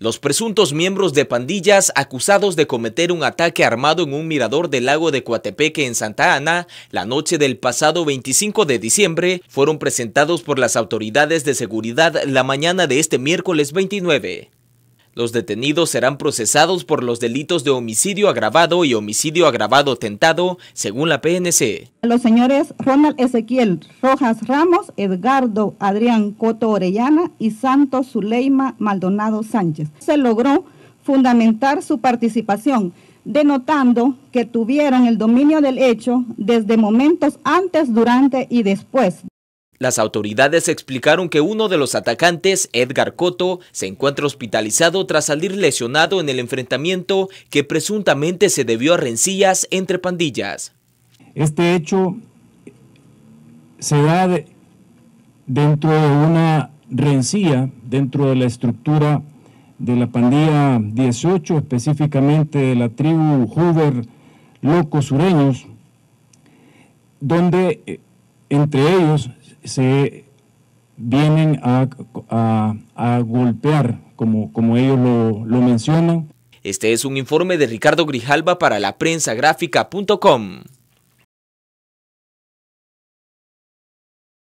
Los presuntos miembros de pandillas acusados de cometer un ataque armado en un mirador del lago de Coatepeque en Santa Ana la noche del pasado 25 de diciembre fueron presentados por las autoridades de seguridad la mañana de este miércoles 29. Los detenidos serán procesados por los delitos de homicidio agravado y homicidio agravado tentado, según la PNC. Los señores Ronald Ezequiel Rojas Ramos, Edgardo Adrián Coto Orellana y Santo Zuleima Maldonado Sánchez. Se logró fundamentar su participación denotando que tuvieron el dominio del hecho desde momentos antes, durante y después. Las autoridades explicaron que uno de los atacantes, Edgar Coto, se encuentra hospitalizado tras salir lesionado en el enfrentamiento que presuntamente se debió a rencillas entre pandillas. Este hecho se da dentro de una rencilla, dentro de la estructura de la pandilla 18, específicamente de la tribu Hoover Locos Sureños, donde eh, entre ellos se vienen a, a, golpear, como, como ellos lo, lo mencionan. Este es un informe de Ricardo Grijalba para la prensa gráfica.com.